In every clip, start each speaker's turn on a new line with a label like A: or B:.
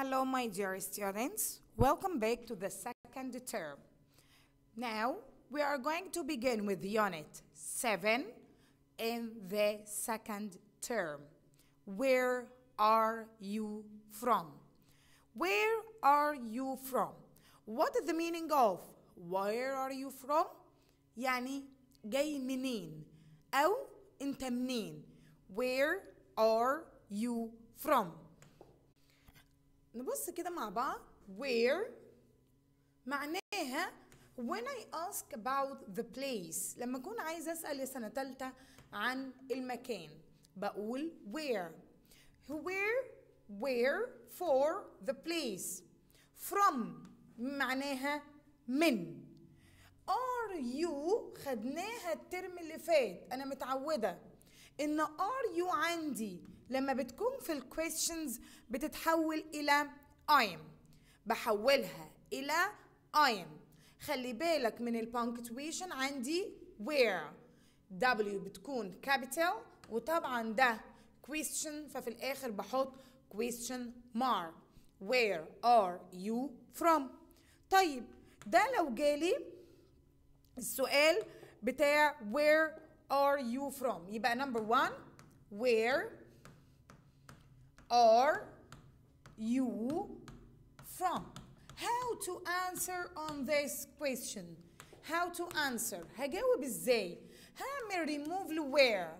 A: Hello, my dear students. Welcome back to the second term. Now, we are going to begin with Unit 7 in the second term. Where are you from? Where are you from? What is the meaning of where are you from? يعني جاي منين أو أنت منين Where are you from? نبص كده مع بعض where معناها when I ask about the place لما أكون عايزة أسأل يا سنة تالتة عن المكان بقول where where where for the place from معناها من are you خدناها الترم اللي فات أنا متعودة إن are you عندي لما بتكون في questions بتتحول الى I'm بحولها الى I'm خلي بالك من البانكتويشن عندي where W بتكون capital وطبعا ده question ففي الاخر بحط question mark where are you from طيب ده لو جالي السؤال بتاع where are you from يبقى number one where are you from? How to answer on this question? How to answer؟ هجاوب ازاي؟ هعمل remove where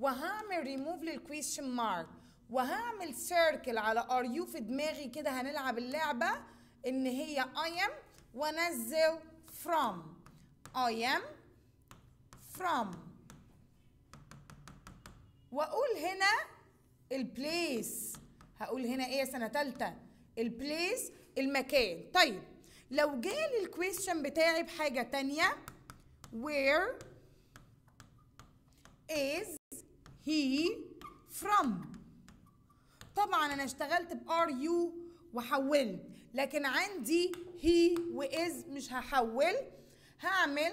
A: وهعمل remove question mark وهعمل circle على are you في دماغي كده هنلعب اللعبه ان هي I am وانزل from I am from واقول هنا البليس هقول هنا ايه يا سنه ثالثه البليس المكان طيب لو جالي الكويشن بتاعي بحاجه تانية where is he from طبعا انا اشتغلت ب are you وحولت لكن عندي he و is مش هحول هعمل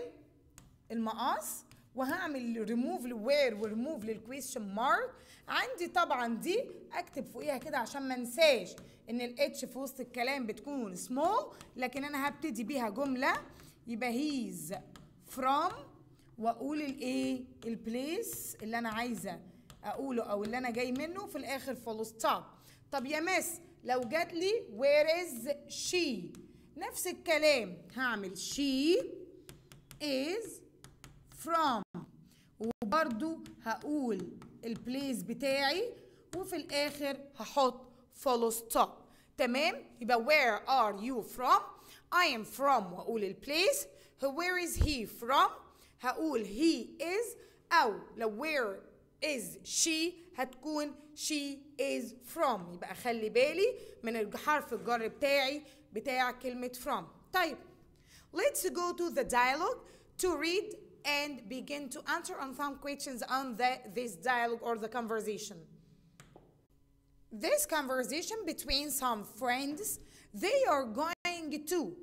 A: المقاس وهعمل ريموف للوير وريموف للكويشن مارك عندي طبعا دي اكتب فوقيها كده عشان ما انساش ان الاتش في وسط الكلام بتكون سمول لكن انا هبتدي بيها جمله يبقى هيز فروم واقول الايه البليس اللي انا عايزه اقوله او اللي انا جاي منه في الاخر فول ستوب طب يا مس لو جات لي وير از شي نفس الكلام هعمل شي از from وبرده هقول البليس بتاعي وفي الاخر هحط follow stop تمام يبقى where are you from I am from واقول البليس where is he from هقول he is او لو where is she هتكون she is from يبقى خلي بالي من الحرف الجر بتاعي بتاع كلمة from طيب let's go to the dialogue to read and begin to answer on some questions on the, this dialogue or the conversation. This conversation between some friends, they are going to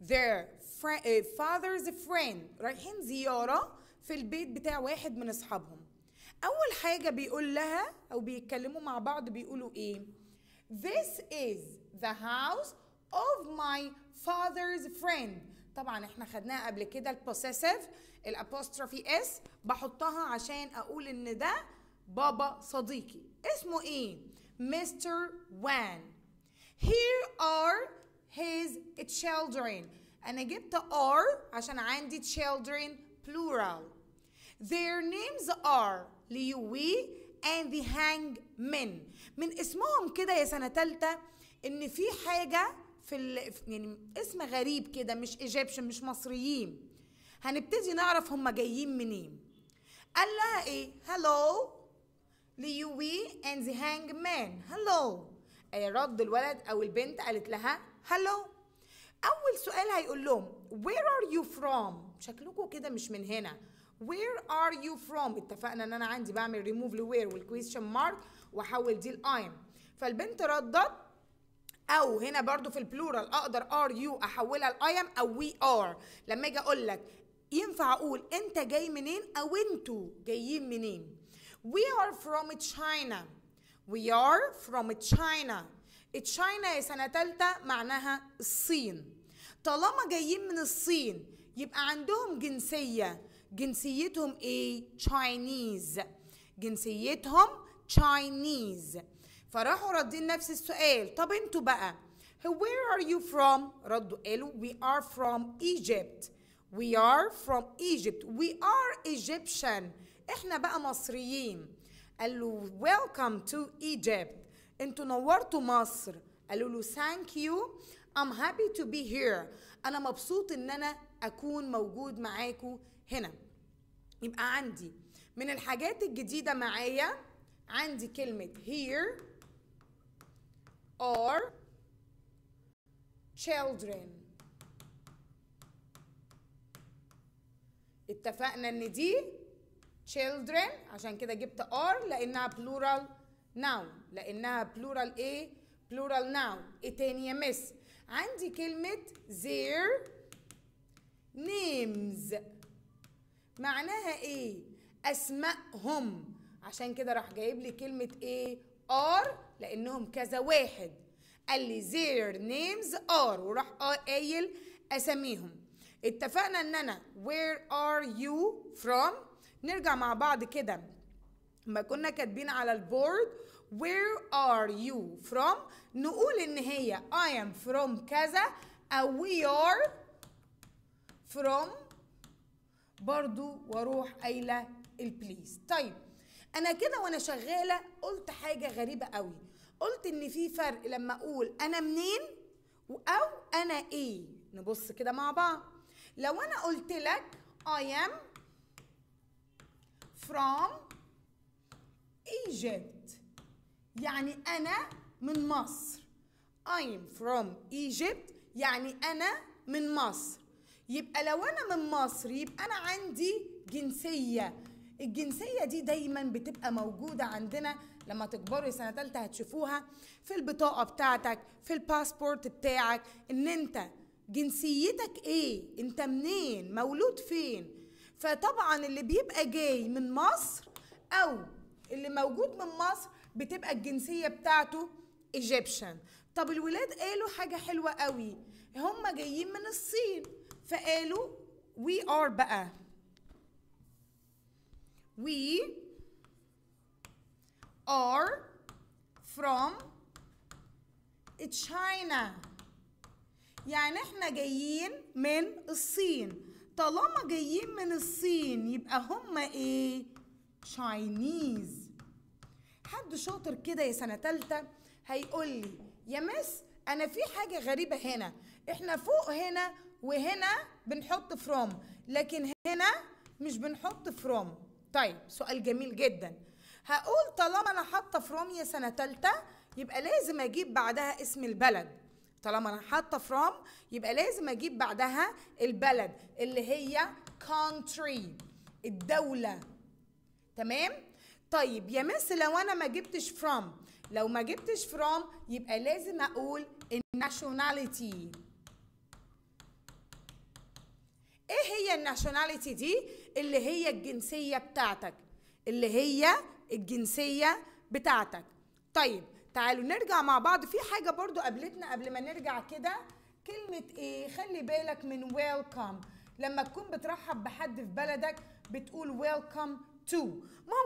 A: their fr uh, eh, father's friend رايحين زيارة في البيت بتاع واحد من أصحابهم. أول حاجة بيقول لها أو بيتكلموا مع بعض بيقولوا إيه؟ This is the house of my father's friend. طبعا احنا خدناها قبل كده البوسيسيف الابوستروفي اس بحطها عشان اقول ان ده بابا صديقي اسمه ايه مستر وان here are his children انا جبت ار عشان عندي children plural their names are ليوي and the hangmen من اسمهم كده يا سنه ثالثه ان في حاجه في ال... يعني اسم غريب كده مش ايجيبشن مش مصريين هنبتدي نعرف هم جايين منين قال لها ايه هلو وي اند ذا هانج مان هلو رد الولد او البنت قالت لها هلو اول سؤال هيقول لهم where are you from شكلكم كده مش من هنا where are you from اتفقنا ان انا عندي بعمل ريموف لوير والكويشن مارك واحول دي لايم فالبنت ردت او هنا برضو في البلورال اقدر ار يو احولها لاي ام او وي ار لما اجي اقول لك ينفع اقول انت جاي منين او انتوا جايين منين وي ار فروم تشاينا وي ار فروم تشاينا تشاينا يا سنه ثالثه معناها الصين طالما جايين من الصين يبقى عندهم جنسيه جنسيتهم ايه تشاينيز جنسيتهم تشاينيز فراحوا رادين نفس السؤال طب انتوا بقى where are you from ردوا قالوا we are from Egypt we are from Egypt we are Egyptian احنا بقى مصريين قال له welcome to Egypt انتوا نورتوا مصر قالوا له thank you I'm happy to be here انا مبسوط ان انا اكون موجود معاكم هنا يبقى عندي من الحاجات الجديدة معايا عندي كلمة here are children اتفقنا ان دي children عشان كده جبت are لانها plural noun لانها plural ايه plural noun ايه تاني يا مس عندي كلمة their names معناها ايه اسمائهم عشان كده راح جايب لي كلمة ايه ار لانهم كذا واحد قال لي their names ار وراح قايل اساميهم اتفقنا ان انا where are you from نرجع مع بعض كده ما كنا كاتبين على البورد where are you from نقول ان هي I am from كذا او we are from برضو واروح قايله البليز طيب انا كده وانا شغاله قلت حاجه غريبه قوي قلت ان في فرق لما اقول انا منين او انا ايه نبص كده مع بعض لو انا قلت لك I am from Egypt يعني انا من مصر am from Egypt يعني انا من مصر يبقى لو انا من مصر يبقى انا عندي جنسيه الجنسية دي دايما بتبقى موجودة عندنا لما تكبروا سنة تالتة هتشوفوها في البطاقة بتاعتك في الباسبورت بتاعك ان انت جنسيتك ايه انت منين مولود فين فطبعا اللي بيبقى جاي من مصر او اللي موجود من مصر بتبقى الجنسية بتاعته ايجيبشن طب الولاد قالوا حاجة حلوة قوي هم جايين من الصين فقالوا وي ار بقى We are from China يعني احنا جايين من الصين طالما جايين من الصين يبقى هما ايه Chinese حد شاطر كده يا سنة تالتة هيقول لي يا مس انا في حاجة غريبة هنا احنا فوق هنا وهنا بنحط فروم لكن هنا مش بنحط فروم طيب سؤال جميل جدا هقول طالما انا حاطه في روميا سنه ثالثه يبقى لازم اجيب بعدها اسم البلد طالما انا حاطه فروم يبقى لازم اجيب بعدها البلد اللي هي country الدوله تمام طيب يا مس لو انا ما جبتش فروم لو ما جبتش فروم يبقى لازم اقول الناشوناليتي ايه هي الناشوناليتي دي اللي هي الجنسيه بتاعتك اللي هي الجنسيه بتاعتك طيب تعالوا نرجع مع بعض في حاجه برضو قابلتنا قبل ما نرجع كده كلمه ايه خلي بالك من ويلكم لما تكون بترحب بحد في بلدك بتقول ويلكم تو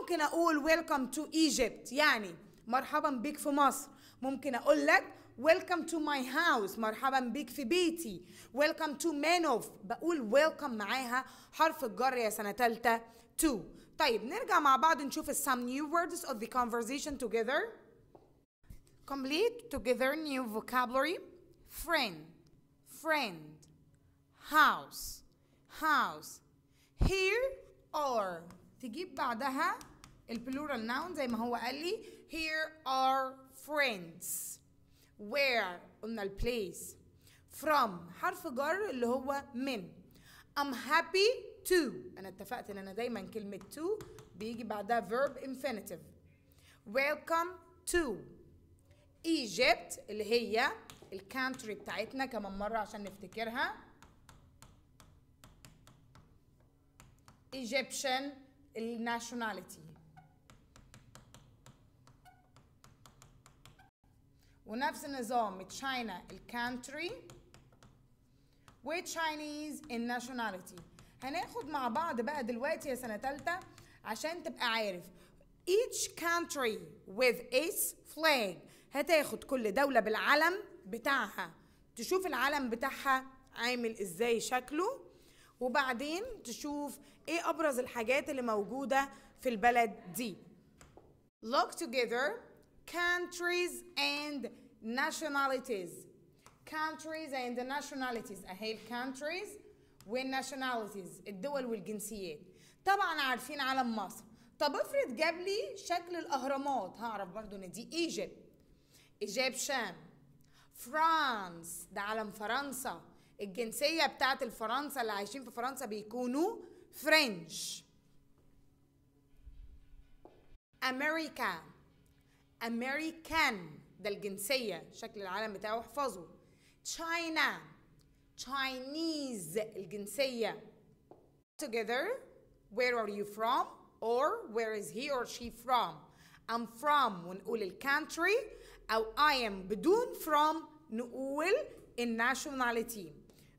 A: ممكن اقول ويلكم تو ايجيبت يعني مرحبا بيك في مصر ممكن اقول لك welcome to my house مرحبا بك في بيتي welcome to man بقول welcome معاها حرف الجر يا سنة تالتة to طيب نرجع مع بعض نشوف some new words of the conversation together complete together new vocabulary friend friend house house here are تجيب بعدها البلورال ناون زي ما هو قال لي here are friends where قلنا ال place from حرف جر اللي هو من I'm happy to أنا اتفقت إن أنا دايما كلمة to بيجي بعدها verb infinitive welcome to Egypt اللي هي الكانتري بتاعتنا كمان مرة عشان نفتكرها Egyptian nationality ونفس نظام تشاينا الكانتري وتشاينيز الناشوناليتي هناخد مع بعض بقى دلوقتي يا سنه تالتة عشان تبقى عارف each country with its flag هتاخد كل دولة بالعلم بتاعها تشوف العلم بتاعها عامل ازاي شكله وبعدين تشوف ايه ابرز الحاجات اللي موجودة في البلد دي look together countries and nationalities countries and nationalities اهي countries nationalities الدول والجنسيات طبعا عارفين علم مصر طب افرض جاب لي شكل الاهرامات هعرف برضو ان دي ايجيبت ايجيب شام فرانس ده علم فرنسا الجنسيه بتاعت الفرنسا اللي عايشين في فرنسا بيكونوا فرنش امريكا American ده الجنسية شكل العلم بتاعه احفظه China Chinese الجنسية together where are you from or where is he or she from I'm from ونقول ال country أو I am بدون from نقول nationality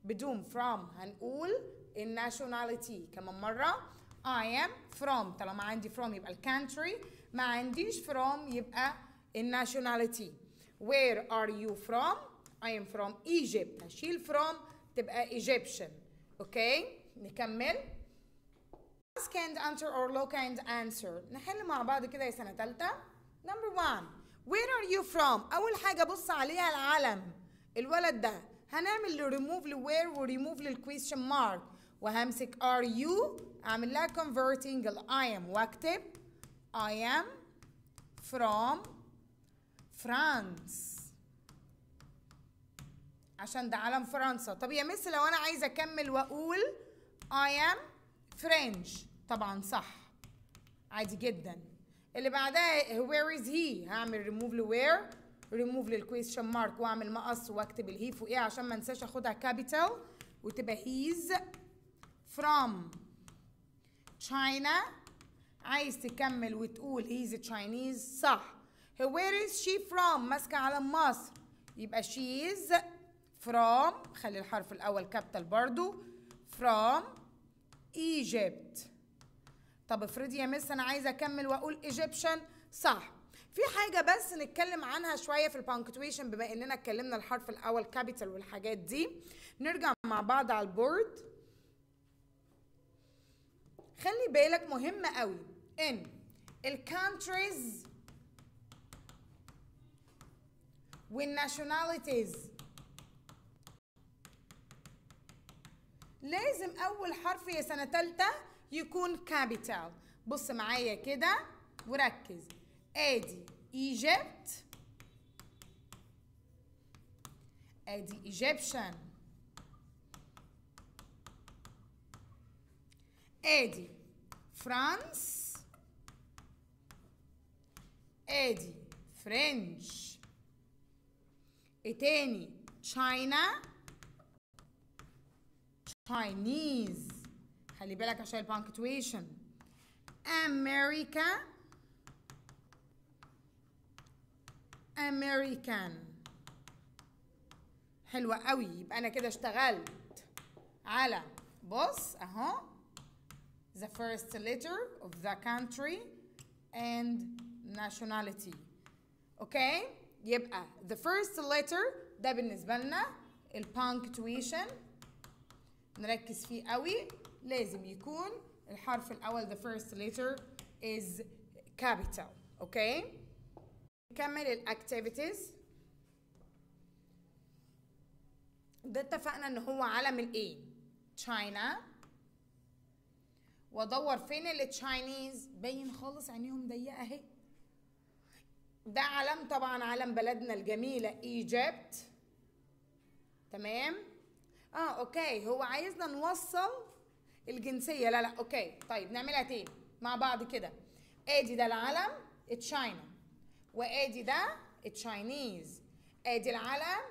A: بدون from هنقول nationality كمان مرة I am from طالما عندي from يبقى ال country ما عنديش from يبقى nationality. where are you from I am from Egypt هشيل from تبقى Egyptian Okay. نكمل ask and answer or look and answer نحل مع بعض كده يا سنة number one where are you from أول حاجة بص عليها العلم الولد ده هنعمل له remove له where و remove the question mark وهمسك are you أعمل converting ال I am واكتب I am from France عشان ده علم فرنسا طب يا مس لو انا عايزه اكمل واقول I am French طبعا صح عادي جدا اللي بعدها where is he هعمل remove ل where remove للquestion mark واعمل مقص واكتب الهي فوقيها عشان ما انساش اخدها كابيتال وتبقى هيز from China عايز تكمل وتقول هيز تشاينيز صح where is she from ماسكة على مصر يبقى she is from خلي الحرف الأول كابيتال برضو from Egypt طب افرضي يا مس أنا عايزة أكمل وأقول ايجيبشن صح في حاجة بس نتكلم عنها شوية في البانكتويشن بما إننا اتكلمنا الحرف الأول كابيتال والحاجات دي نرجع مع بعض على البورد خلي بالك مهم قوي in countries with nationalities لازم أول حرف يا سنة تالتة يكون capital بص معايا كده وركز ادي Egypt ادي Egyptian ادي France ادي فرنش ايه تاني تشاينا تشاينيز خلي بالك عشان البانكتويشن امريكا امريكان حلوه قوي يبقى انا كده اشتغلت على بص اهو the first letter of the country and nationality اوكي يبقى uh, the first letter ده بالنسبه لنا البانكتويشن نركز فيه قوي لازم يكون الحرف الاول the first letter is capital اوكي نكمل الاكتيفيتيز ده اتفقنا ان هو علم الايه تشاينا وادور فين التشاينيز باين خالص عينيهم ضيقه اهي ده علم طبعا علم بلدنا الجميلة ايجيبت تمام اه اوكي هو عايزنا نوصل الجنسية لا لا اوكي طيب نعملها تاني مع بعض كده ادي ده العلم تشاينا وادي ده تشاينيز ادي العلم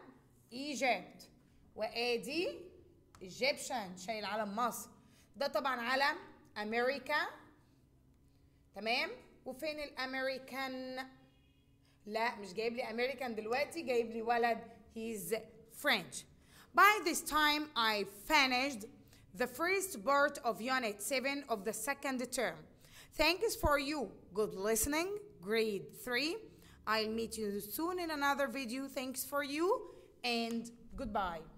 A: ايجيبت وادي ايجيبشن شايل علم مصر ده طبعا علم امريكا تمام وفين الامريكان لا مش جايب لي American دلوقتي جايب لي ولد he's French by this time I finished the first part of unit 7 of the second term thanks for you good listening grade 3 I'll meet you soon in another video thanks for you and goodbye